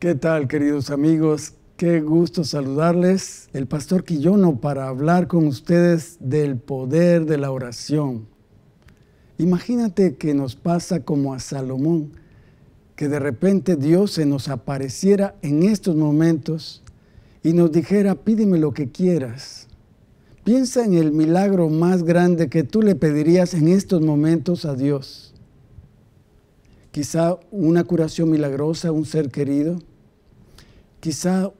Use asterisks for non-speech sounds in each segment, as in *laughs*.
¿Qué tal, queridos amigos? Qué gusto saludarles. El pastor Quillono para hablar con ustedes del poder de la oración. Imagínate que nos pasa como a Salomón, que de repente Dios se nos apareciera en estos momentos y nos dijera, pídeme lo que quieras. Piensa en el milagro más grande que tú le pedirías en estos momentos a Dios quizá una curación milagrosa, a un ser querido, quizá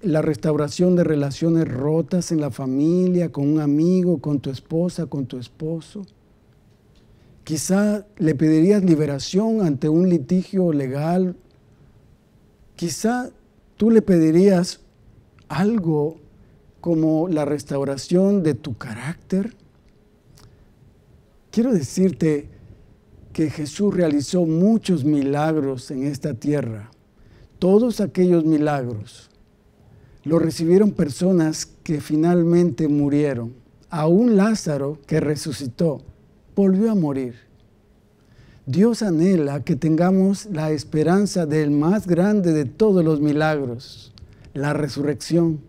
la restauración de relaciones rotas en la familia, con un amigo, con tu esposa, con tu esposo. Quizá le pedirías liberación ante un litigio legal. Quizá tú le pedirías algo como la restauración de tu carácter. Quiero decirte, que Jesús realizó muchos milagros en esta tierra. Todos aquellos milagros lo recibieron personas que finalmente murieron. Aún Lázaro, que resucitó, volvió a morir. Dios anhela que tengamos la esperanza del más grande de todos los milagros, la resurrección,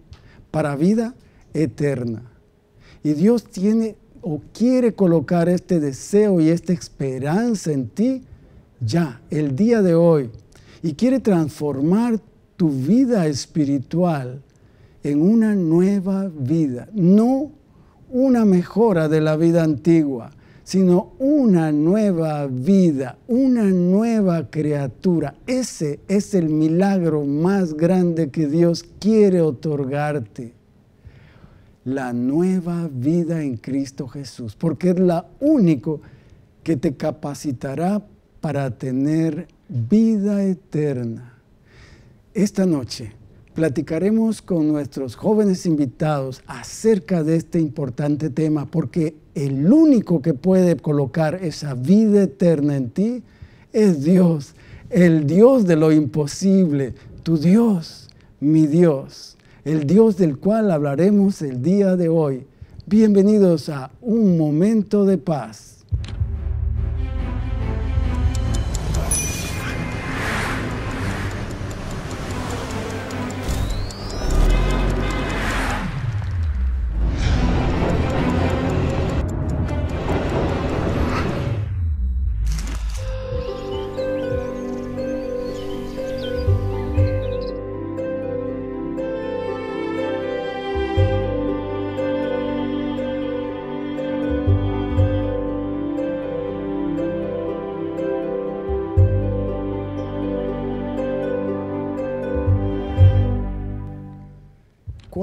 para vida eterna. Y Dios tiene o quiere colocar este deseo y esta esperanza en ti ya, el día de hoy, y quiere transformar tu vida espiritual en una nueva vida, no una mejora de la vida antigua, sino una nueva vida, una nueva criatura. Ese es el milagro más grande que Dios quiere otorgarte la nueva vida en Cristo Jesús, porque es la única que te capacitará para tener vida eterna. Esta noche platicaremos con nuestros jóvenes invitados acerca de este importante tema, porque el único que puede colocar esa vida eterna en ti es Dios, el Dios de lo imposible, tu Dios, mi Dios el Dios del cual hablaremos el día de hoy. Bienvenidos a Un Momento de Paz.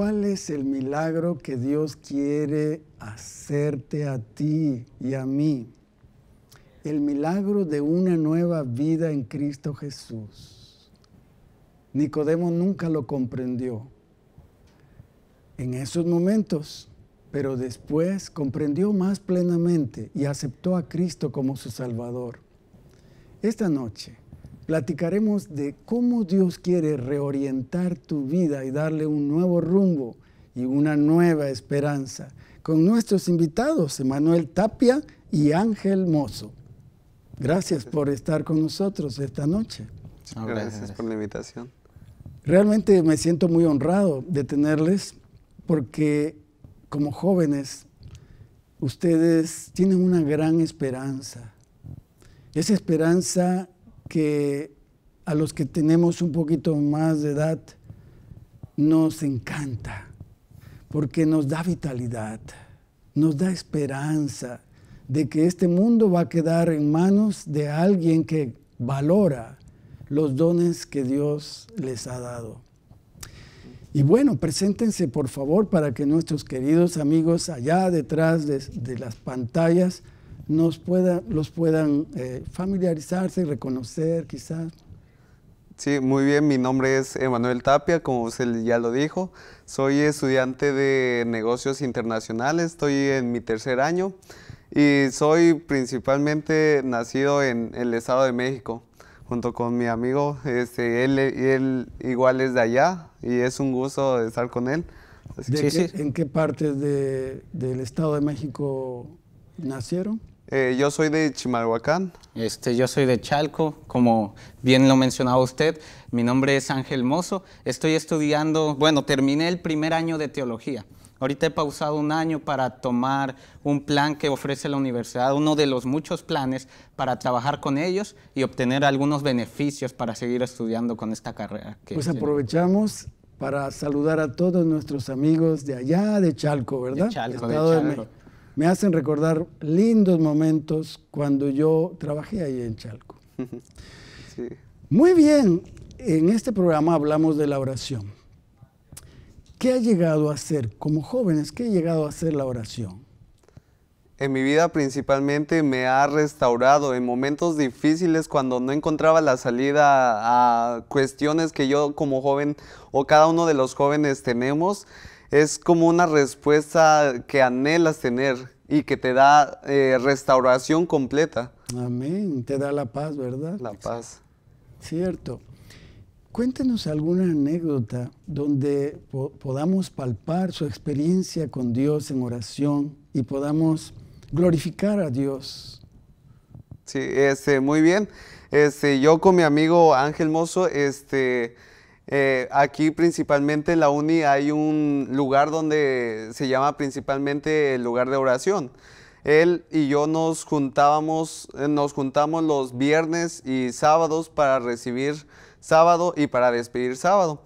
¿Cuál es el milagro que Dios quiere hacerte a ti y a mí? El milagro de una nueva vida en Cristo Jesús. Nicodemo nunca lo comprendió en esos momentos, pero después comprendió más plenamente y aceptó a Cristo como su Salvador. Esta noche platicaremos de cómo Dios quiere reorientar tu vida y darle un nuevo rumbo y una nueva esperanza con nuestros invitados, Emanuel Tapia y Ángel Mozo. Gracias por estar con nosotros esta noche. gracias por la invitación. Realmente me siento muy honrado de tenerles porque como jóvenes ustedes tienen una gran esperanza. Esa esperanza que a los que tenemos un poquito más de edad nos encanta, porque nos da vitalidad, nos da esperanza de que este mundo va a quedar en manos de alguien que valora los dones que Dios les ha dado. Y bueno, preséntense por favor para que nuestros queridos amigos allá detrás de, las pantallas nos los puedan eh, familiarizarse y reconocer quizás. Sí, muy bien, mi nombre es Emanuel Tapia, como usted ya lo dijo, soy estudiante de negocios internacionales, estoy en mi tercer año y soy principalmente nacido en el Estado de México, junto con mi amigo, este, él, igual es de allá y es un gusto estar con él. ¿En qué partes del Estado de México nacieron? Eh, yo soy de Chimalhuacán. Este, yo soy de Chalco, como bien lo mencionaba usted. Mi nombre es Ángel Mozo. Estoy estudiando, bueno, terminé el primer año de teología. Ahorita he pausado un año para tomar un plan que ofrece la universidad, uno de los muchos planes para trabajar con ellos y obtener algunos beneficios para seguir estudiando con esta carrera. pues aprovechamos para saludar a todos nuestros amigos de allá, de Chalco, ¿verdad? De Chalco, de Chalco me hacen recordar lindos momentos cuando yo trabajé ahí en Chalco. *laughs* Muy bien, en este programa hablamos de la oración. ¿Qué ha llegado a ser como jóvenes? ¿Qué ha llegado a ser la oración? En mi vida principalmente me ha restaurado en momentos difíciles cuando no encontraba la salida a cuestiones que yo como joven o cada uno de los jóvenes tenemos es como una respuesta que anhelas tener y que te da eh, restauración completa. Amén, te da la paz, ¿verdad? La paz. Cierto. Cuéntenos alguna anécdota donde podamos palpar su experiencia con Dios en oración y podamos glorificar a Dios. Sí, este, muy bien. Este, yo con mi amigo Ángel Mozo, este, eh, aquí principalmente en la uni hay un lugar donde se llama principalmente el lugar de oración. Él y yo nos juntábamos, eh, nos juntamos los viernes y sábados para recibir sábado y para despedir sábado.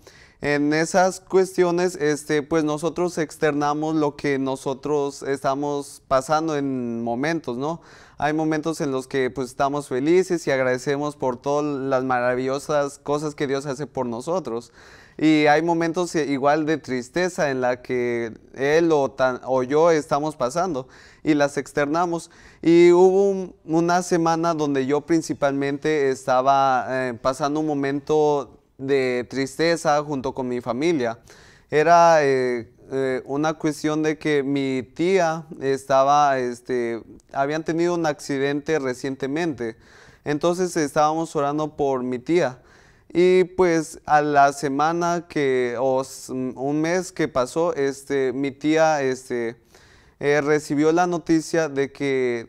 En esas cuestiones, este, pues nosotros externamos lo que nosotros estamos pasando en momentos, ¿no? Hay momentos en los que pues estamos felices y agradecemos por todas las maravillosas cosas que Dios hace por nosotros. Y hay momentos eh, igual de tristeza en la que él o, o yo estamos pasando y las externamos. Y hubo una semana donde yo principalmente estaba eh, pasando un momento de tristeza junto con mi familia. Era eh, eh, una cuestión de que mi tía estaba, este, habían tenido un accidente recientemente. Entonces estábamos orando por mi tía. Y pues a la semana que, o un mes que pasó, este, mi tía este, eh, recibió la noticia de que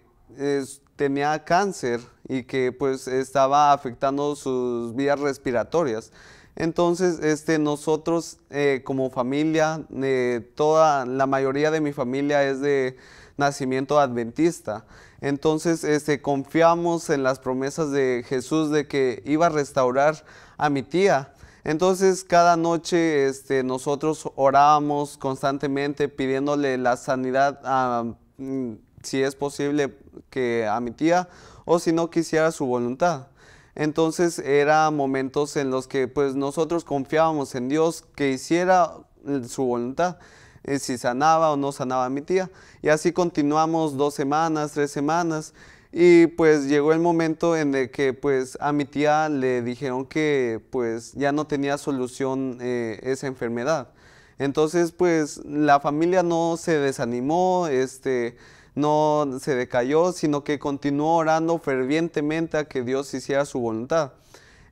tenía cáncer y que pues estaba afectando sus vías respiratorias. Entonces, este, nosotros eh, como familia, eh, toda la mayoría de mi familia es de nacimiento adventista. Entonces, este, confiamos en las promesas de Jesús de que iba a restaurar a mi tía. Entonces, cada noche este, nosotros orábamos constantemente pidiéndole la sanidad, mm, si es posible, que a mi tía o si no quisiera su voluntad. Entonces era momentos en los que pues nosotros confiábamos en Dios que hiciera eh, su voluntad, eh, si sanaba o no sanaba a mi tía. Y así continuamos dos semanas, tres semanas. Y pues llegó el momento en el que pues a mi tía le dijeron que pues ya no tenía solución eh, esa enfermedad. Entonces pues la familia no se desanimó, este, no se decayó, sino que continuó orando fervientemente a que Dios hiciera su voluntad.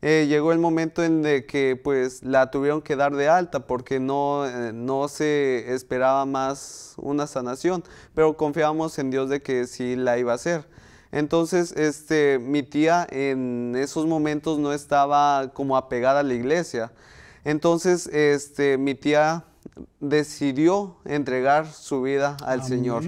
Eh, llegó el momento en que pues la tuvieron que dar de alta porque no, eh, no se esperaba más una sanación, pero confiábamos en Dios de que sí la iba a hacer. Entonces, este, mi tía en esos momentos no estaba como apegada a la iglesia. Entonces, este, mi tía decidió entregar su vida al Señor.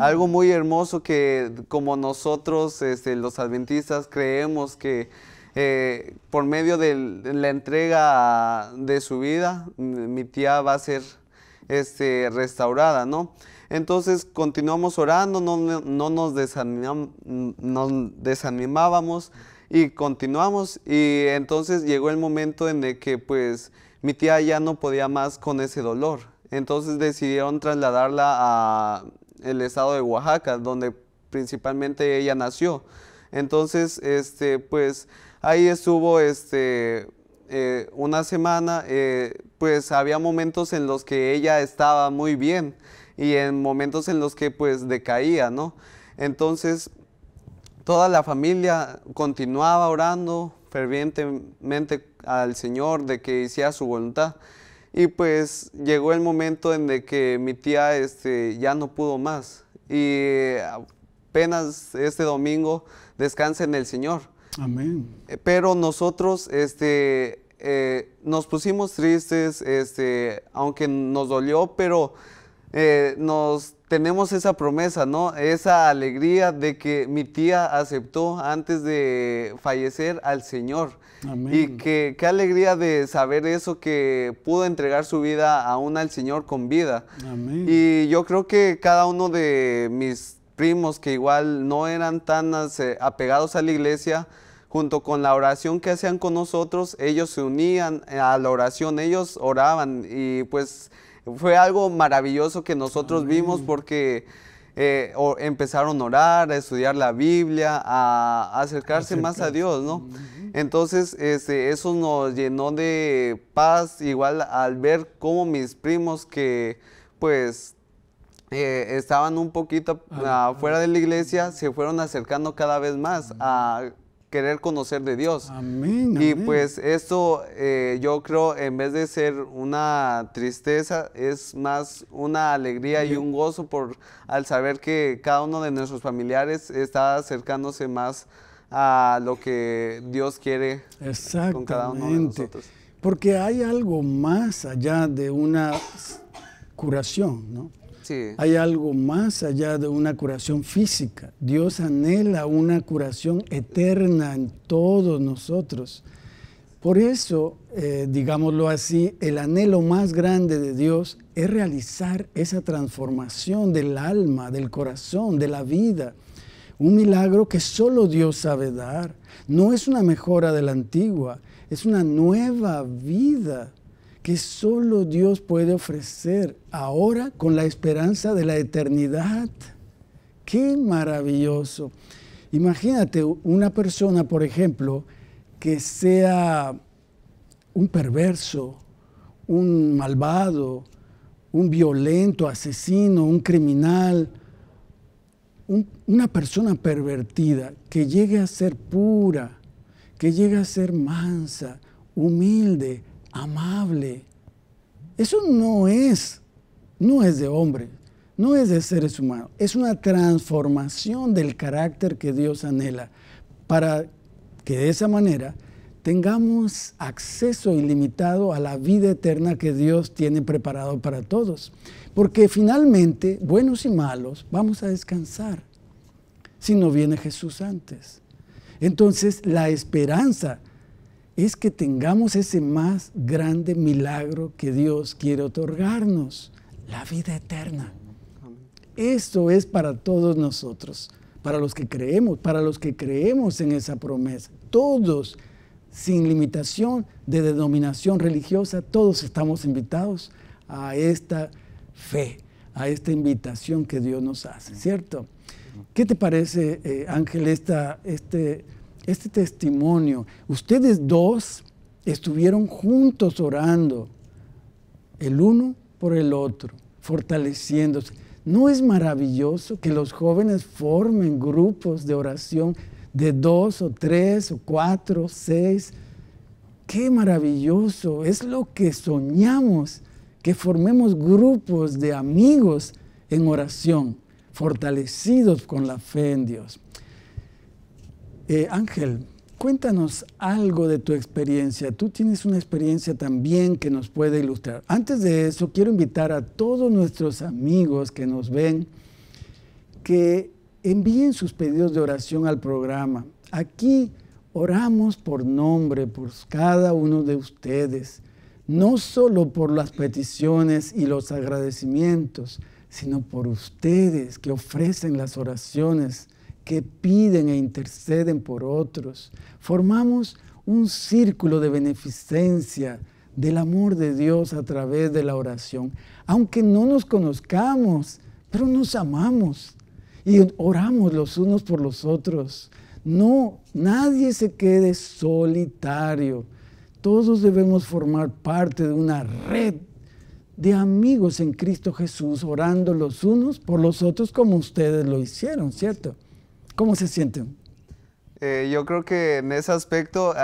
Algo muy hermoso que como nosotros este, los adventistas creemos que eh, por medio de la entrega de su vida, mi tía va a ser este, restaurada, ¿no? Entonces continuamos orando, no, no nos, desanimábamos y continuamos y entonces llegó el momento en que pues mi tía ya no podía más con ese dolor. Entonces decidieron trasladarla al estado de Oaxaca, donde principalmente ella nació. Entonces, este, pues ahí estuvo este, eh, una semana, eh, pues había momentos en los que ella estaba muy bien y en momentos en los que pues decaía, ¿no? Entonces, toda la familia continuaba orando, fervientemente al Señor de que hiciera su voluntad. Y pues llegó el momento en que mi tía este, ya no pudo más. Y apenas este domingo descansa en el Señor. Amén. Eh, pero nosotros este, eh, nos pusimos tristes, este, aunque nos dolió, pero eh, nos tenemos esa promesa, ¿no? Esa alegría de que mi tía aceptó antes de fallecer al Señor. Y que, qué alegría de saber eso, que pudo entregar su vida aún al Señor con vida. Y yo creo que cada uno de mis primos que igual no eran tan eh, apegados a la iglesia, junto con la oración que hacían con nosotros, ellos se unían a la oración, ellos oraban y pues fue algo maravilloso que nosotros vimos porque eh, empezaron a orar, a estudiar la Biblia, a, acercarse, más a Dios, ¿no? Entonces, este, eso nos llenó de paz, igual al ver cómo mis primos que, pues, eh, estaban un poquito afuera de la iglesia, se fueron acercando cada vez más a querer conocer de Dios. Amén. Y pues esto eh, yo creo en vez de ser una tristeza, es más una alegría y un gozo por al saber que cada uno de nuestros familiares está acercándose más a lo que Dios quiere con cada uno de nosotros. Porque hay algo más allá de una curación, ¿no? Hay algo más allá de una curación física. Dios anhela una curación eterna en todos nosotros. Por eso, eh, digámoslo así, el anhelo más grande de Dios es realizar esa transformación del alma, del corazón, de la vida. Un milagro que solo Dios sabe dar. No es una mejora de la antigua, es una nueva vida que solo Dios puede ofrecer ahora con la esperanza de la eternidad. ¡Qué maravilloso! Imagínate una persona, por ejemplo, que sea un perverso, un malvado, un violento, asesino, un criminal, una persona pervertida que llegue a ser pura, que llegue a ser mansa, humilde, amable. Eso no es, no es de hombre, no es de seres humanos, es una transformación del carácter que Dios anhela para que de esa manera tengamos acceso ilimitado a la vida eterna que Dios tiene preparado para todos. Porque finalmente, buenos y malos, vamos a descansar si no viene Jesús antes. Entonces, la esperanza es que tengamos ese más grande milagro que Dios quiere otorgarnos, la vida eterna. Esto es para todos nosotros, para los que creemos, para los que creemos en esa promesa. Todos, sin limitación de denominación religiosa, todos estamos invitados a esta fe, a esta invitación que Dios nos hace, ¿cierto? ¿Qué te parece, eh, Ángel, esta, este este testimonio. Ustedes dos estuvieron juntos orando, el uno por el otro, fortaleciéndose. ¿No es maravilloso que los jóvenes formen grupos de oración de dos o tres o cuatro, seis? Qué maravilloso, es lo que soñamos, que formemos grupos de amigos en oración, fortalecidos con la fe en Dios. Eh, Ángel, cuéntanos algo de tu experiencia. Tú tienes una experiencia también que nos puede ilustrar. Antes de eso, quiero invitar a todos nuestros amigos que nos ven que envíen sus pedidos de oración al programa. Aquí oramos por nombre, por cada uno de ustedes, no solo por las peticiones y los agradecimientos, sino por ustedes que ofrecen las oraciones que piden e interceden por otros. Formamos un círculo de beneficencia del amor de Dios a través de la oración. Aunque no nos conozcamos, pero nos amamos y oramos los unos por los otros. No, nadie se quede solitario. Todos debemos formar parte de una red de amigos en Cristo Jesús, orando los unos por los otros como ustedes lo hicieron, ¿cierto? ¿Cómo se siente? Eh, yo creo que en ese aspecto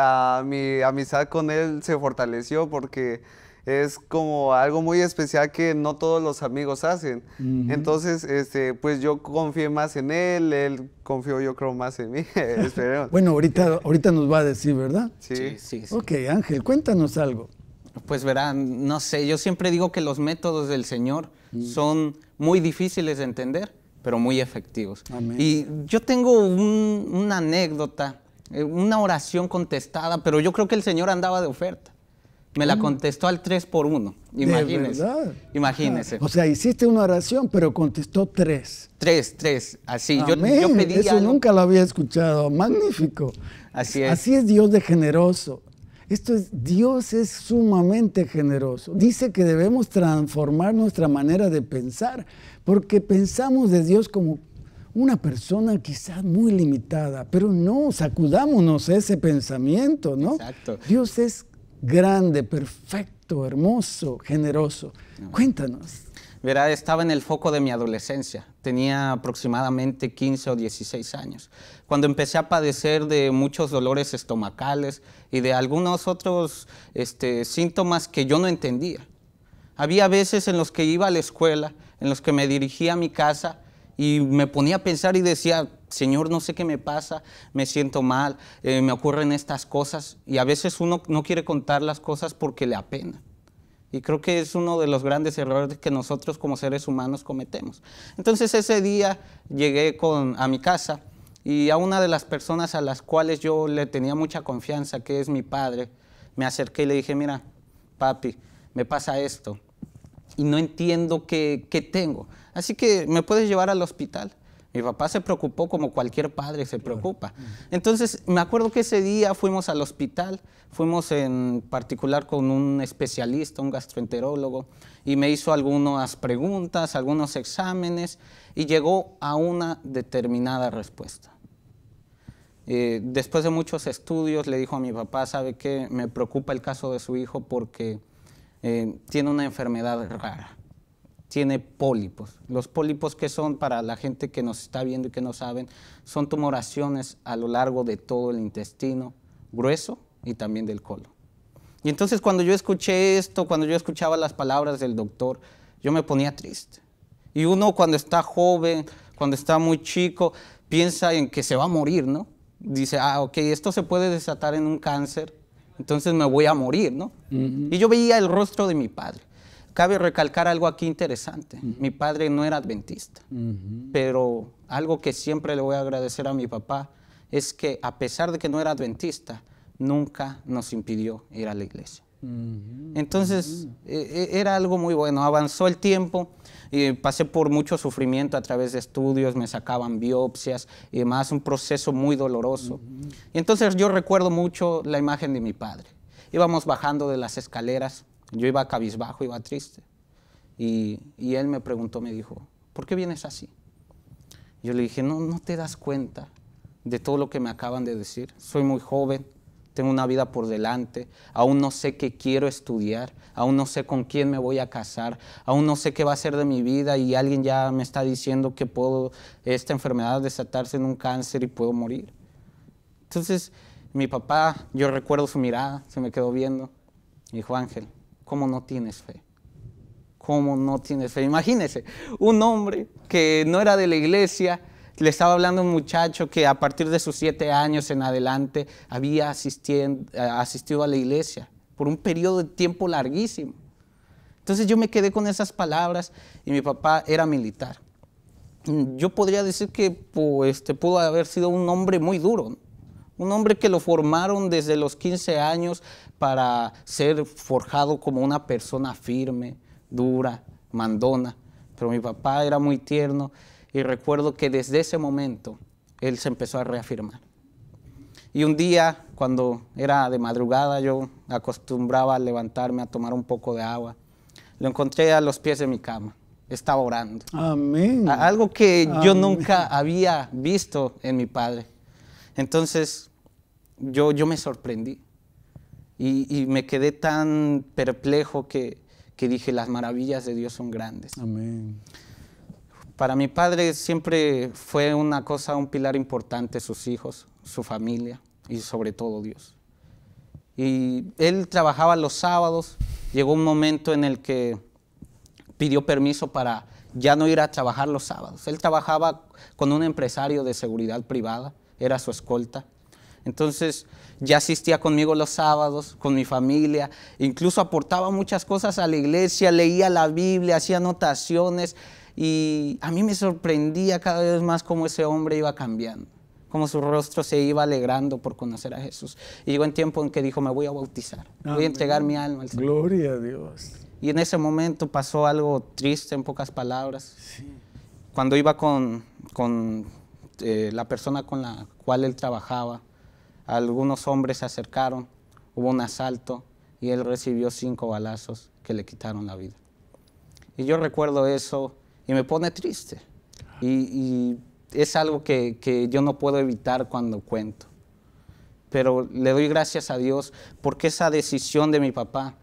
mi amistad con él se fortaleció porque es como algo muy especial que no todos los amigos hacen. Entonces, este, pues yo confié más en él, él confió yo creo más en mí, *laughs* bueno, ahorita, ahorita nos va a decir, ¿verdad? Sí. sí, Ok, Ángel, cuéntanos algo. Pues verán, no sé, yo siempre digo que los métodos del Señor mm. son muy difíciles de entender pero muy efectivos. Y yo tengo una anécdota, eh, una oración contestada, pero yo creo que el Señor andaba de oferta. Me la ah. contestó al 3 por 1. Imagínense. Imagínense. O sea, hiciste una oración, pero contestó 3. 3, 3. Así. Yo, yo Eso nunca lo había escuchado. Magnífico. Así es. Así es Dios de generoso. Esto es, Dios es sumamente generoso. Dice que debemos transformar nuestra manera de pensar porque pensamos de Dios como una persona quizás muy limitada, pero no, sacudámonos ese pensamiento, ¿no? Exacto. Dios es grande, perfecto, hermoso, generoso. Cuéntanos. Verá, estaba en el foco de mi adolescencia. Tenía aproximadamente 15 o 16 años. Cuando empecé a padecer de muchos dolores estomacales y de algunos otros este, síntomas que yo no entendía. Había veces en los que iba a la escuela, en los que me dirigía a mi casa y me ponía a pensar y decía, Señor, no sé qué me pasa, me siento mal, eh, me ocurren estas cosas. Y a veces uno no quiere contar las cosas porque le apena. Y creo que es uno de los grandes errores que nosotros como seres humanos cometemos. Entonces ese día llegué con, a mi casa y a una de las personas a las cuales yo le tenía mucha confianza, que es mi padre, me acerqué y le dije, mira, papi, me pasa esto y no entiendo qué, qué tengo. Así que me puedes llevar al hospital. Mi papá se preocupó como cualquier padre se preocupa. Entonces, me acuerdo que ese día fuimos al hospital, fuimos en particular con un especialista, un gastroenterólogo, y me hizo algunas preguntas, algunos exámenes, y llegó a una determinada respuesta. Eh, después de muchos estudios, le dijo a mi papá, ¿sabe qué? Me preocupa el caso de su hijo porque eh, tiene una enfermedad rara, tiene pólipos. Los pólipos que son para la gente que nos está viendo y que no saben, son tumoraciones a lo largo de todo el intestino grueso y también del colon. Y entonces cuando yo escuché esto, cuando yo escuchaba las palabras del doctor, yo me ponía triste. Y uno cuando está joven, cuando está muy chico, piensa en que se va a morir, ¿no? Dice, ah, ok, esto se puede desatar en un cáncer, entonces me voy a morir, ¿no? Y yo veía el rostro de mi padre. Cabe recalcar algo aquí interesante. Mi padre no era adventista, pero algo que siempre le voy a agradecer a mi papá es que a pesar de que no era adventista, nunca nos impidió ir a la iglesia. Entonces e, e, era algo muy bueno, avanzó el tiempo, y eh, pasé por mucho sufrimiento a través de estudios, me sacaban biopsias y demás, un proceso muy doloroso. Y entonces yo recuerdo mucho la imagen de mi padre. Íbamos bajando de las escaleras, yo iba cabizbajo, iba triste. Y, él me preguntó, me dijo, ¿por qué vienes así? Yo le dije, no, no te das cuenta de todo lo que me acaban de decir, soy muy joven, tengo una vida por delante, aún no sé qué quiero estudiar, aún no sé con quién me voy a casar, aún no sé qué va a ser de mi vida y alguien ya me está diciendo que puedo, esta enfermedad desatarse en un cáncer y puedo morir. Entonces, mi papá, yo recuerdo su mirada, se me quedó viendo, dijo, Ángel, ¿cómo no tienes fe? ¿Cómo no tienes fe? Imagínese, un hombre que no era de la iglesia, le estaba hablando un muchacho que a partir de sus siete años en adelante había eh, asistido a la iglesia por un periodo de tiempo larguísimo. Entonces yo me quedé con esas palabras y mi papá era militar. Mm, yo podría decir que este, pudo haber sido un hombre muy duro, un hombre que lo formaron desde los 15 años para ser forjado como una persona firme, dura, mandona. Pero mi papá era muy tierno y recuerdo que desde ese momento él se empezó a reafirmar. Y un día, cuando era de madrugada, yo acostumbraba a levantarme a tomar un poco de agua. Lo encontré a los pies de mi cama. Estaba orando. Amén. Algo que yo nunca había visto en mi padre. Entonces, yo, yo me sorprendí. Y, me quedé tan perplejo que, que dije, las maravillas de Dios son grandes. Amén. Para mi padre siempre fue una cosa, un pilar importante, sus hijos, su familia y sobre todo Dios. Y él trabajaba los sábados, llegó un momento en el que pidió permiso para ya no ir a trabajar los sábados. Él trabajaba con un empresario de seguridad privada, era su escolta. Entonces ya asistía conmigo los sábados, con mi familia, incluso aportaba muchas cosas a la iglesia, leía la Biblia, hacía anotaciones, y a mí me sorprendía cada vez más cómo ese hombre iba cambiando, cómo su rostro se iba alegrando por conocer a Jesús. Y llegó un tiempo en que dijo, me voy a bautizar, voy a entregar mi alma al Señor. Gloria a Dios. Y en ese momento pasó algo triste, en pocas palabras. Sí. Cuando iba con, con eh, la persona con la cual él trabajaba, algunos hombres se acercaron, hubo un asalto y él recibió cinco balazos que le quitaron la vida. Y yo recuerdo eso y me pone triste. Y, es algo que, yo no puedo evitar cuando cuento. Pero le doy gracias a Dios porque esa decisión de mi papá,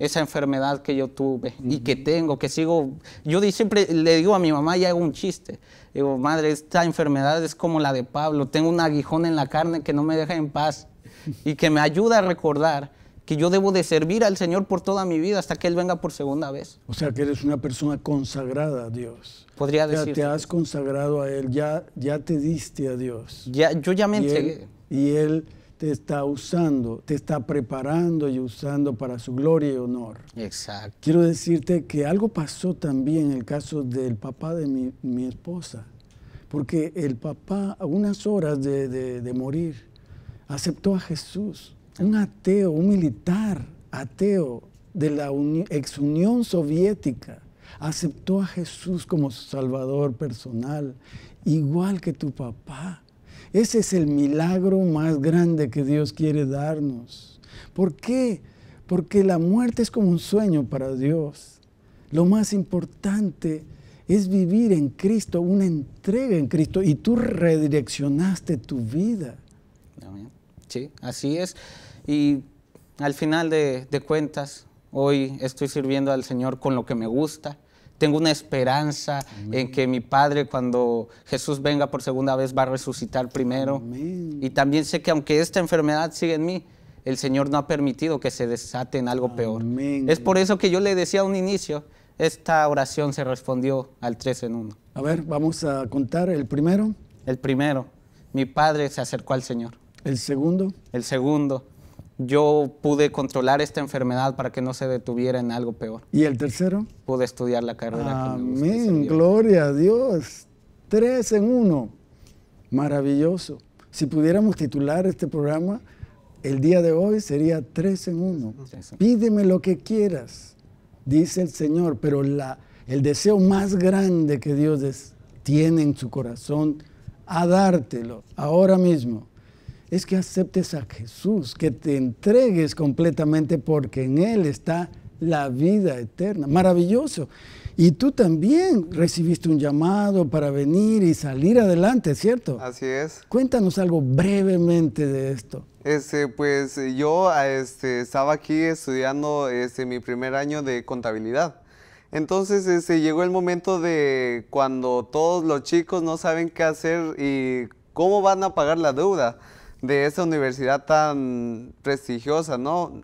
esa enfermedad que yo tuve y que tengo, que sigo, yo siempre le digo a mi mamá y hago un chiste. Digo, madre, esta enfermedad es como la de Pablo, tengo un aguijón en la carne que no me deja en paz *laughs* y que me ayuda a recordar que yo debo de servir al Señor por toda mi vida hasta que Él venga por segunda vez. O sea que eres una persona consagrada a Dios. Podría decir. Ya te has consagrado a Él, ya, ya te diste a Dios. Ya, yo ya me entregué. y Él te está usando, te está preparando y usando para su gloria y honor. Exacto. Quiero decirte que algo pasó también en el caso del papá de mi, esposa, porque el papá, a unas horas de morir, aceptó a Jesús un ateo, un militar ateo de la ex Unión Soviética aceptó a Jesús como su Salvador personal, igual que tu papá. Ese es el milagro más grande que Dios quiere darnos. ¿Por qué? Porque la muerte es como un sueño para Dios. Lo más importante es vivir en Cristo, una entrega en Cristo, y tú redireccionaste tu vida. Sí, así es. Y al final de, cuentas, hoy estoy sirviendo al Señor con lo que me gusta. Tengo una esperanza en que mi Padre, cuando Jesús venga por segunda vez, va a resucitar primero. Y también sé que aunque esta enfermedad sigue en mí, el Señor no ha permitido que se desate en algo peor. Es por eso que yo le decía a un inicio, esta oración se respondió al tres en uno. A ver, vamos a contar el primero. El primero, mi padre se acercó al Señor. El segundo. El segundo, yo pude controlar esta enfermedad para que no se detuviera en algo peor. ¿Y el tercero? Pude estudiar la carrera. Amén, gloria a Dios. Tres en uno. Maravilloso. Si pudiéramos titular este programa, el día de hoy sería tres en uno. Pídeme lo que quieras, dice el Señor, pero el deseo más grande que Dios tiene en su corazón, a dártelo ahora mismo es que aceptes a Jesús, que te entregues completamente porque en Él está la vida eterna. Maravilloso. Y tú también recibiste un llamado para venir y salir adelante, ¿cierto? Así es. Cuéntanos algo brevemente de esto. Este, pues yo ah, este, estaba aquí estudiando este, mi primer año de contabilidad. Entonces este, llegó el momento de cuando todos los chicos no saben qué hacer y cómo van a pagar la deuda de esta universidad tan prestigiosa, ¿no?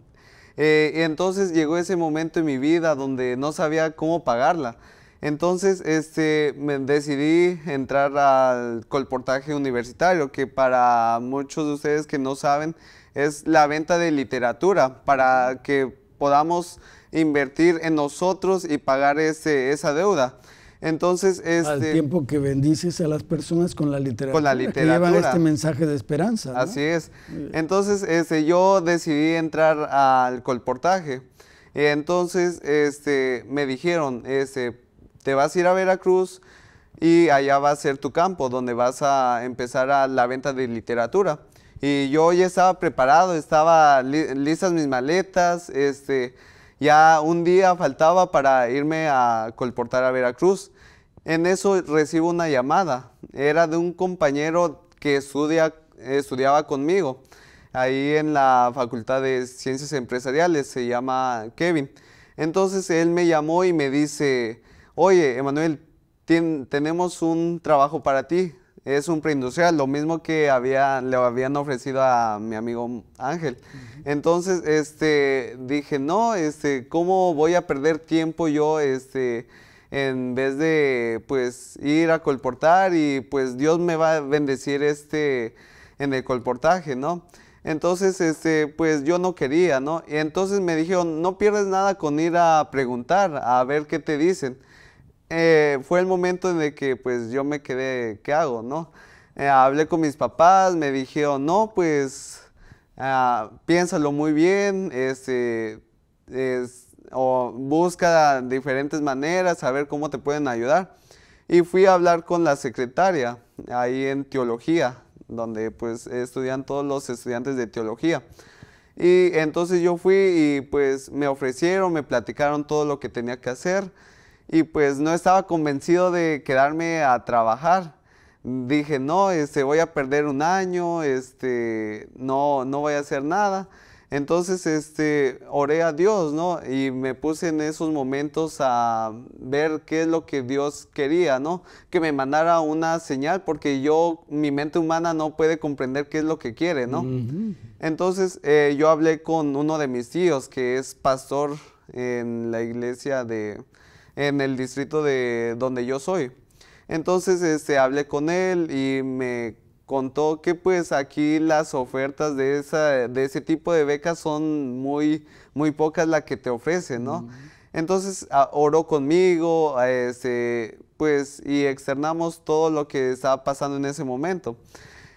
Eh, entonces llegó ese momento en mi vida donde no sabía cómo pagarla. Entonces este, me decidí entrar al colportaje universitario, que para muchos de ustedes que no saben es la venta de literatura, para que podamos invertir en nosotros y pagar esa deuda. Entonces, este, al tiempo que bendices a las personas con la literatura, con la literatura. llevan este mensaje de esperanza. Así es. Entonces, este, yo decidí entrar al colportaje. Entonces, este, me dijeron, este, te vas a ir a Veracruz y allá va a ser tu campo, donde vas a empezar a la venta de literatura. Y yo ya estaba preparado, estaba listas mis maletas, este ya un día faltaba para irme a colportar a Veracruz. En eso recibo una llamada. Era de un compañero que estudiaba conmigo ahí en la Facultad de Ciencias Empresariales, se llama Kevin. Entonces él me llamó y me dice, oye, Emanuel, tenemos un trabajo para ti, es un preindustrial, lo mismo que le habían ofrecido a mi amigo Ángel. Entonces, este, dije, no, este, ¿cómo voy a perder tiempo yo, este, en vez de, pues, ir a colportar y, pues, Dios me va a bendecir, este, en el colportaje, ¿no? Entonces, este, pues yo no quería, ¿no? Y entonces me dijeron, no pierdes nada con ir a preguntar, a ver qué te dicen. Eh, fue el momento en el que pues yo me quedé, ¿qué hago, no? Eh, hablé con mis papás, me dijeron, no, pues ah, piénsalo muy bien, este, es, o busca diferentes maneras, a ver cómo te pueden ayudar. Y fui a hablar con la secretaria, ahí en teología, donde pues estudian todos los estudiantes de teología. Y entonces yo fui y pues me ofrecieron, me platicaron todo lo que tenía que hacer y pues no estaba convencido de quedarme a trabajar. Dije, no, este, voy a perder un año, este, no, no voy a hacer nada. Entonces, este, oré a Dios, ¿no? Y me puse en esos momentos a ver qué es lo que Dios quería, ¿no? Que me mandara una señal, porque yo, mi mente humana no puede comprender qué es lo que quiere, ¿no? Entonces, eh, yo hablé con uno de mis tíos, que es pastor en la iglesia de, en el distrito de donde yo soy. Entonces este, hablé con él y me contó que pues aquí las ofertas de, esa, de ese tipo de becas son muy, muy pocas las que te ofrecen, ¿no? Entonces ah, oró conmigo, este, pues, y externamos todo lo que estaba pasando en ese momento.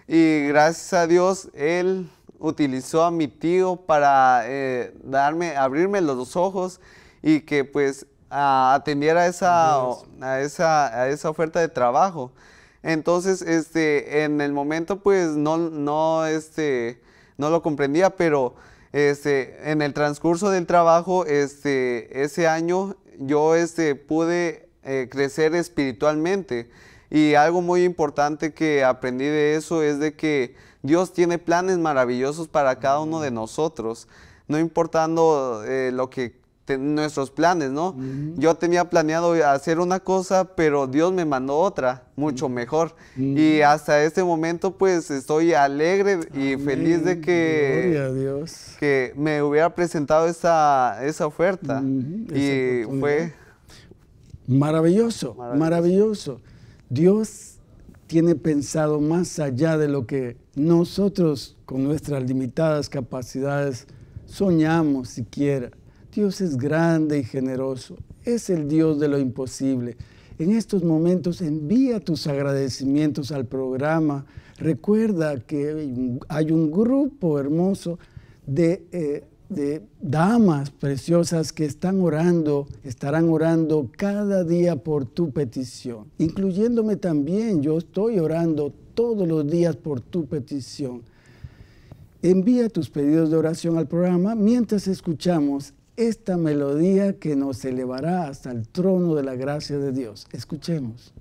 Y gracias a Dios, él utilizó a mi tío para eh, darme, abrirme los ojos y que pues a atender a esa, a esa, a esa oferta de trabajo. Entonces, este, en el momento, pues, no, no, este, no lo comprendía, pero este, en el transcurso del trabajo, este, ese año, yo este, pude eh, crecer espiritualmente. Y algo muy importante que aprendí de eso es de que Dios tiene planes maravillosos para cada uno de mm. nosotros, no importando eh, lo que nuestros planes, ¿no? Yo tenía planeado hacer una cosa, pero Dios me mandó otra, mucho mejor. Y hasta este momento, pues estoy alegre y feliz de que, Dios. que me hubiera presentado esa, oferta. Y fue... maravilloso, maravilloso. Dios tiene pensado más allá de lo que nosotros con nuestras limitadas capacidades soñamos siquiera. Dios es grande y generoso, es el Dios de lo imposible. En estos momentos envía tus agradecimientos al programa. Recuerda que hay un grupo hermoso eh, de, damas preciosas que están orando, estarán orando cada día por tu petición, incluyéndome también. Yo estoy orando todos los días por tu petición. Envía tus pedidos de oración al programa mientras escuchamos esta melodía que nos elevará hasta el trono de la gracia de Dios. Escuchemos.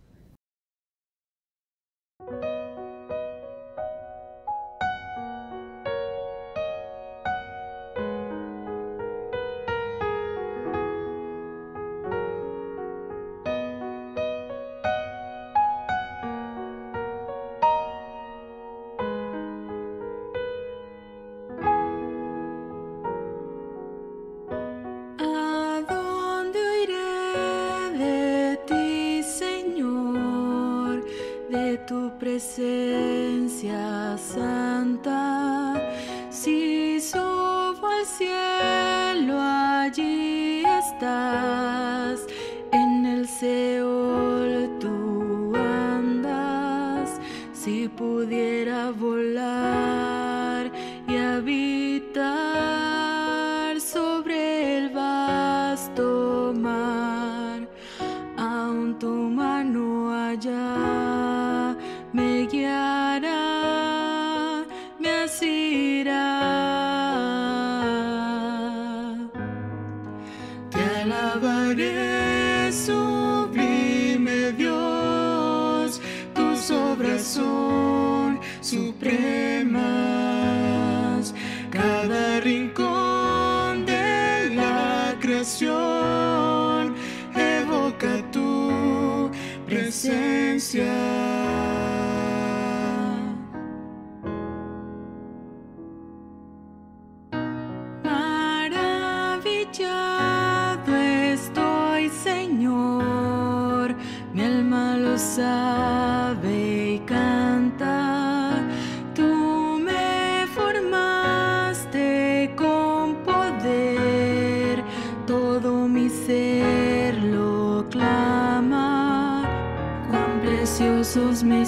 sublime Dios, tus obras son supremas. Cada rincón de la creación evoca tu presencia.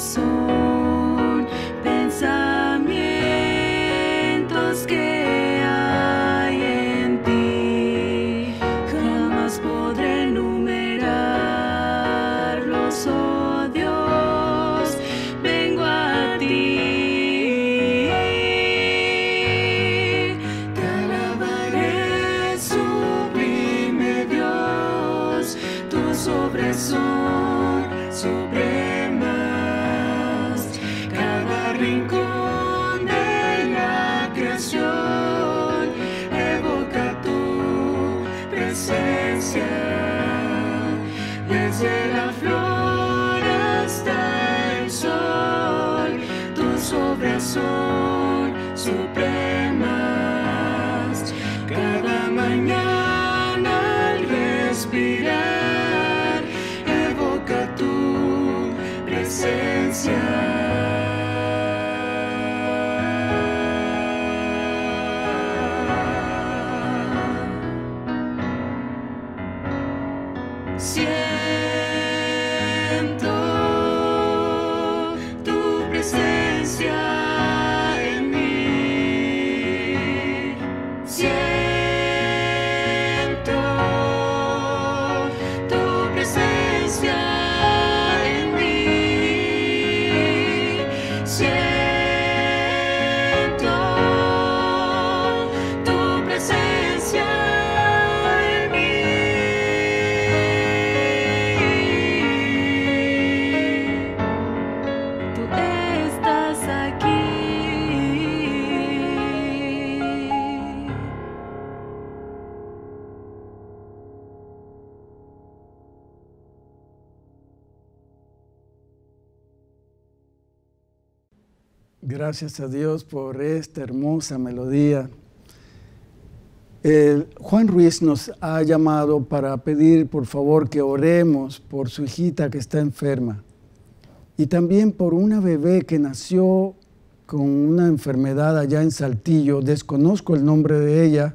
so living good. Gracias a Dios por esta hermosa melodía. El Juan Ruiz nos ha llamado para pedir, por favor, que oremos por su hijita que está enferma y también por una bebé que nació con una enfermedad allá en Saltillo. Desconozco el nombre de ella,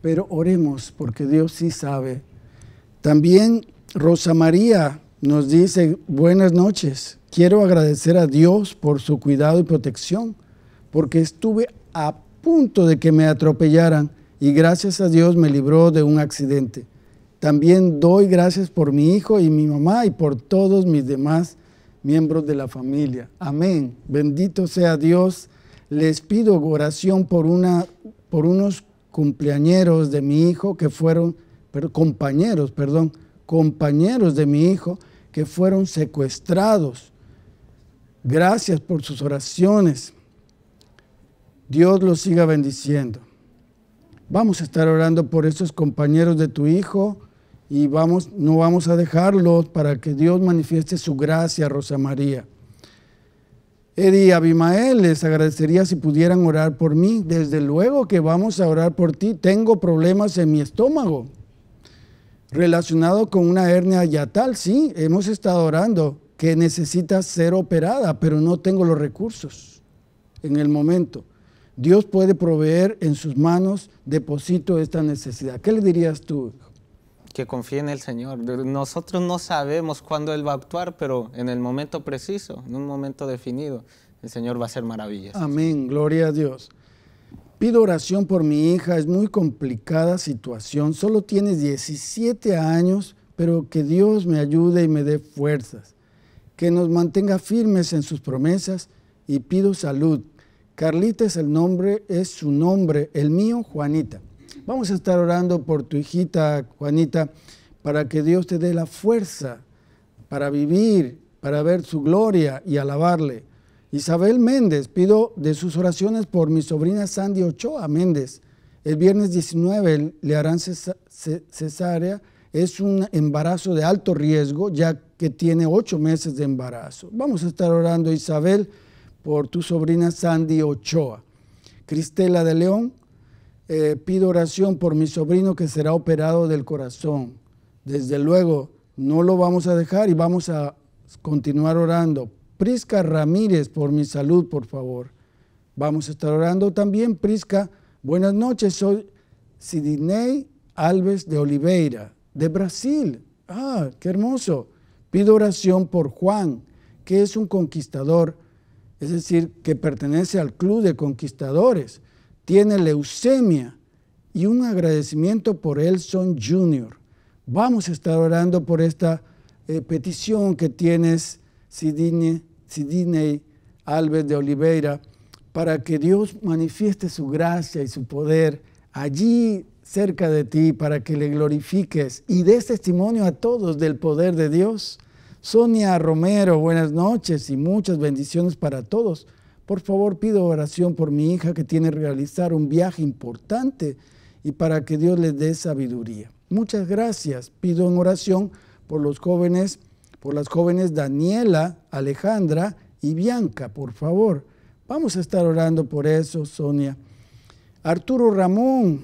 pero oremos porque Dios sí sabe. También Rosa María nos dice, buenas noches, quiero agradecer a Dios por su cuidado y protección, porque estuve a punto de que me atropellaran y gracias a Dios me libró de un accidente. También doy gracias por mi hijo y mi mamá y por todos mis demás miembros de la familia. Amén. Bendito sea Dios. Les pido oración por, una, por unos cumpleañeros de mi hijo que fueron, pero compañeros, perdón, compañeros de mi hijo que fueron secuestrados. Gracias por sus oraciones. Dios los siga bendiciendo. Vamos a estar orando por esos compañeros de tu hijo y vamos, no vamos a dejarlos para que Dios manifieste su gracia, Rosa María. Eddie y Abimael, les agradecería si pudieran orar por mí. Desde luego que vamos a orar por ti. Tengo problemas en mi estómago. Relacionado con una hernia yatal, sí, hemos estado orando que necesita ser operada, pero no tengo los recursos en el momento. Dios puede proveer en sus manos, deposito esta necesidad. ¿Qué le dirías tú? Que confíe en el Señor. Nosotros no sabemos cuándo Él va a actuar, pero en el momento preciso, en un momento definido, el Señor va a hacer maravillas. Amén, gloria a Dios. Pido oración por mi hija, es muy complicada situación, solo tienes 17 años, pero que Dios me ayude y me dé fuerzas, que nos mantenga firmes en sus promesas y pido salud. Carlita es el nombre, es su nombre, el mío Juanita. Vamos a estar orando por tu hijita Juanita para que Dios te dé la fuerza para vivir, para ver su gloria y alabarle. Isabel Méndez, pido de sus oraciones por mi sobrina Sandy Ochoa Méndez. El viernes 19 le harán cesárea. Es un embarazo de alto riesgo, ya que tiene ocho meses de embarazo. Vamos a estar orando, Isabel, por tu sobrina Sandy Ochoa. Cristela de León, eh, pido oración por mi sobrino que será operado del corazón. Desde luego, no lo vamos a dejar y vamos a continuar orando Prisca Ramírez, por mi salud, por favor. Vamos a estar orando también, Prisca. Buenas noches, soy Sidney Alves de Oliveira, de Brasil. Ah, qué hermoso. Pido oración por Juan, que es un conquistador, es decir, que pertenece al club de conquistadores. Tiene leucemia y un agradecimiento por Elson Jr. Vamos a estar orando por esta eh, petición que tienes Sidney, Alves de Oliveira, para que Dios manifieste su gracia y su poder allí cerca de ti, para que le glorifiques y des testimonio a todos del poder de Dios. Sonia Romero, buenas noches y muchas bendiciones para todos. Por favor, pido oración por mi hija que tiene que realizar un viaje importante y para que Dios le dé sabiduría. Muchas gracias. Pido en oración por los jóvenes por las jóvenes Daniela, Alejandra y Bianca, por favor. Vamos a estar orando por eso, Sonia. Arturo Ramón,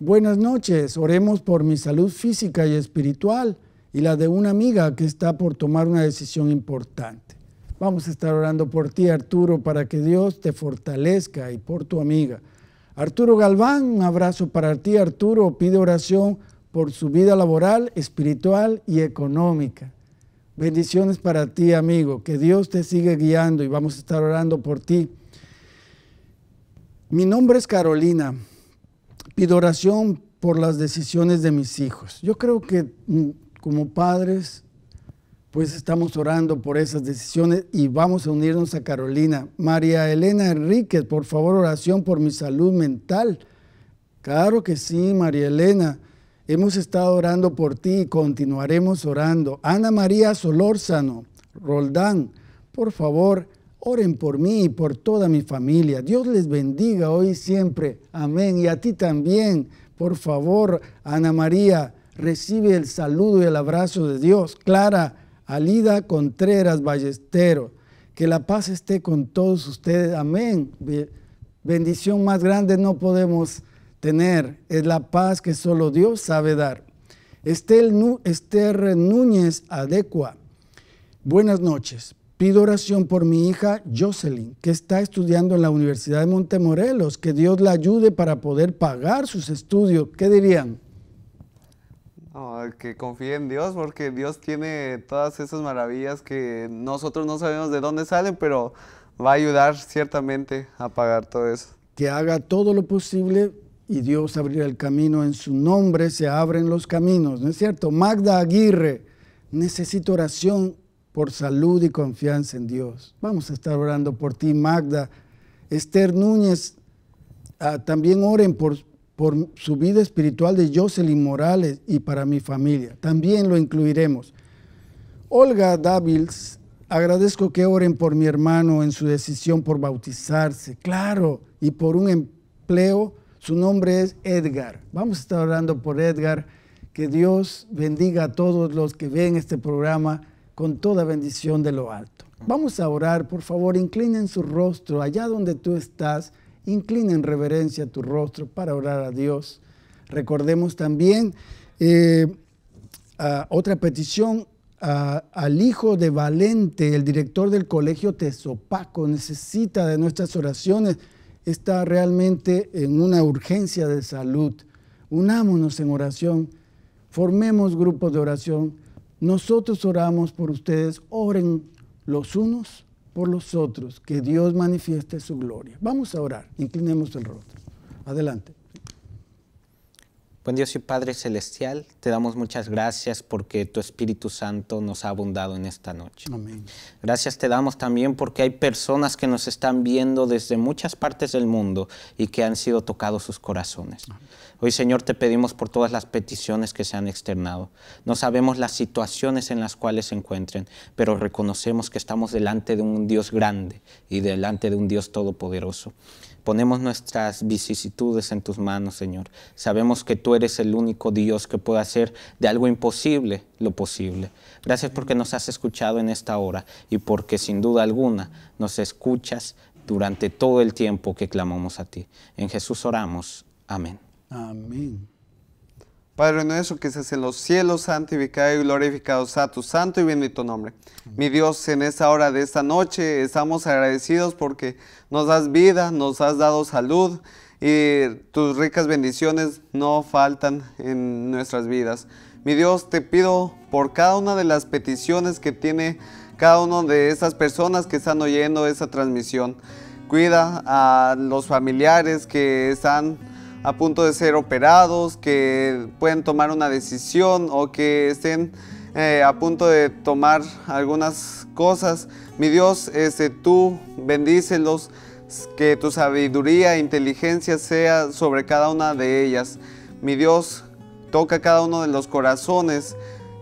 buenas noches. Oremos por mi salud física y espiritual y la de una amiga que está por tomar una decisión importante. Vamos a estar orando por ti, Arturo, para que Dios te fortalezca y por tu amiga. Arturo Galván, un abrazo para ti, Arturo. Pide oración por su vida laboral, espiritual y económica. Bendiciones para ti, amigo. Que Dios te sigue guiando y vamos a estar orando por ti. Mi nombre es Carolina. Pido oración por las decisiones de mis hijos. Yo creo que mm, como padres, pues estamos orando por esas decisiones y vamos a unirnos a Carolina. María Elena Enríquez, por favor, oración por mi salud mental. Claro que sí, María Elena. Hemos estado orando por ti y continuaremos orando. Ana María Solórzano, Roldán, por favor, oren por mí y por toda mi familia. Dios les bendiga hoy y siempre. Amén. Y a ti también, por favor, Ana María, recibe el saludo y el abrazo de Dios. Clara, Alida Contreras Ballesteros, que la paz esté con todos ustedes. Amén. Bendición más grande no podemos tener es la paz que solo Dios sabe dar. Esther Núñez Adecua. Buenas noches. Pido oración por mi hija Jocelyn, que está estudiando en la Universidad de Montemorelos. Que Dios la ayude para poder pagar sus estudios. ¿Qué dirían? que confíe en Dios, porque Dios tiene todas esas maravillas que nosotros no sabemos de dónde salen, pero va a ayudar ciertamente a pagar todo eso. Que haga todo lo posible y Dios abrirá el camino. En su nombre se abren los caminos, ¿no es cierto? Magda Aguirre, necesito oración por salud y confianza en Dios. Vamos a estar orando por ti, Magda. Esther Núñez, ah, también oren por, por su vida espiritual de Jocelyn Morales y para mi familia. También lo incluiremos. Olga Davils, agradezco que oren por mi hermano en su decisión por bautizarse, claro, y por un empleo su nombre es Edgar. Vamos a estar orando por Edgar. Que Dios bendiga a todos los que ven este programa con toda bendición de lo alto. Vamos a orar, por favor, inclinen su rostro allá donde tú estás, inclinen reverencia tu rostro para orar a Dios. Recordemos también eh, otra petición al hijo de Valente, el director del colegio Tesopaco, necesita de nuestras oraciones está realmente en una urgencia de salud. Unámonos en oración, formemos grupos de oración. Nosotros oramos por ustedes, oren los unos por los otros, que Dios manifieste su gloria. Vamos a orar, inclinemos el rostro. Adelante. Buen Dios y Padre Celestial, te damos muchas gracias porque tu Espíritu Santo nos ha abundado en esta noche. Amén. Gracias te damos también porque hay personas que nos están viendo desde muchas partes del mundo y que han sido tocados sus corazones. Hoy, Señor, te pedimos por todas las peticiones que se han externado. No sabemos las situaciones en las cuales se encuentren, pero reconocemos que estamos delante de un Dios grande y delante de un Dios todopoderoso. Ponemos nuestras vicisitudes en tus manos, Señor. Sabemos que tú eres el único Dios que puede hacer de algo imposible lo posible. Gracias porque nos has escuchado en esta hora y porque sin duda alguna nos escuchas durante todo el tiempo que clamamos a ti. En Jesús oramos. Amén. Amén. Padre nuestro que estás en los cielos, santificado y glorificado sea tu santo y bendito nombre. Mi Dios, en esta hora de esta noche estamos agradecidos porque nos das vida, nos has dado salud y tus ricas bendiciones no faltan en nuestras vidas. Mi Dios, te pido por cada una de las peticiones que tiene cada una de esas personas que están oyendo esta transmisión. Cuida a los familiares que están a punto de ser operados, que pueden tomar una decisión o que estén eh, a punto de tomar algunas cosas. Mi Dios, este, tú bendícelos, que tu sabiduría e inteligencia sea sobre cada una de ellas. Mi Dios, toca cada uno de los corazones,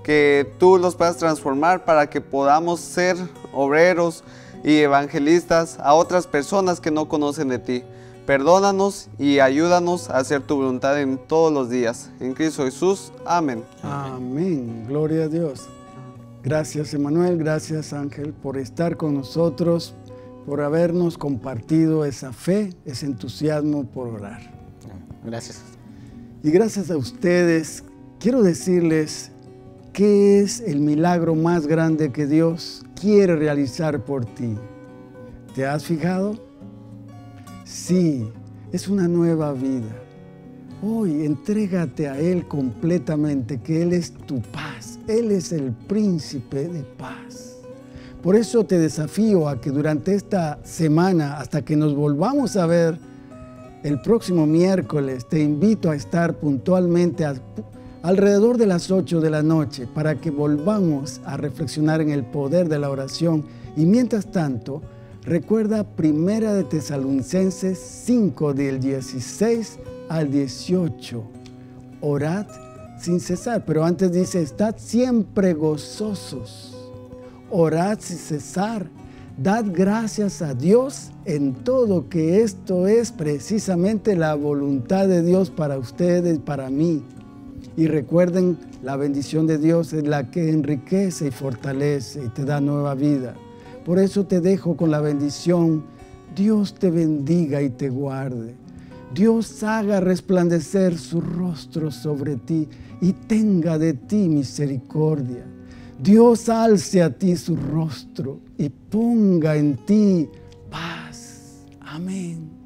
que tú los puedas transformar para que podamos ser obreros y evangelistas a otras personas que no conocen de ti. Perdónanos y ayúdanos a hacer tu voluntad en todos los días. En Cristo Jesús. Amén. Amén. Gloria a Dios. Gracias, Emanuel. Gracias, Ángel, por estar con nosotros, por habernos compartido esa fe, ese entusiasmo por orar. Gracias. Y gracias a ustedes, quiero decirles qué es el milagro más grande que Dios quiere realizar por ti. ¿Te has fijado? Sí, es una nueva vida. Hoy entrégate a Él completamente, que Él es tu paz. Él es el príncipe de paz. Por eso te desafío a que durante esta semana, hasta que nos volvamos a ver el próximo miércoles, te invito a estar puntualmente alrededor de las 8 de la noche para que volvamos a reflexionar en el poder de la oración. Y mientras tanto, Recuerda Primera de Tesalonicenses 5 del 16 al 18. Orad sin cesar, pero antes dice, estad siempre gozosos. Orad sin cesar. Dad gracias a Dios en todo, que esto es precisamente la voluntad de Dios para ustedes, para mí. Y recuerden, la bendición de Dios es la que enriquece y fortalece y te da nueva vida. Por eso te dejo con la bendición. Dios te bendiga y te guarde. Dios haga resplandecer su rostro sobre ti y tenga de ti misericordia. Dios alce a ti su rostro y ponga en ti paz. Amén.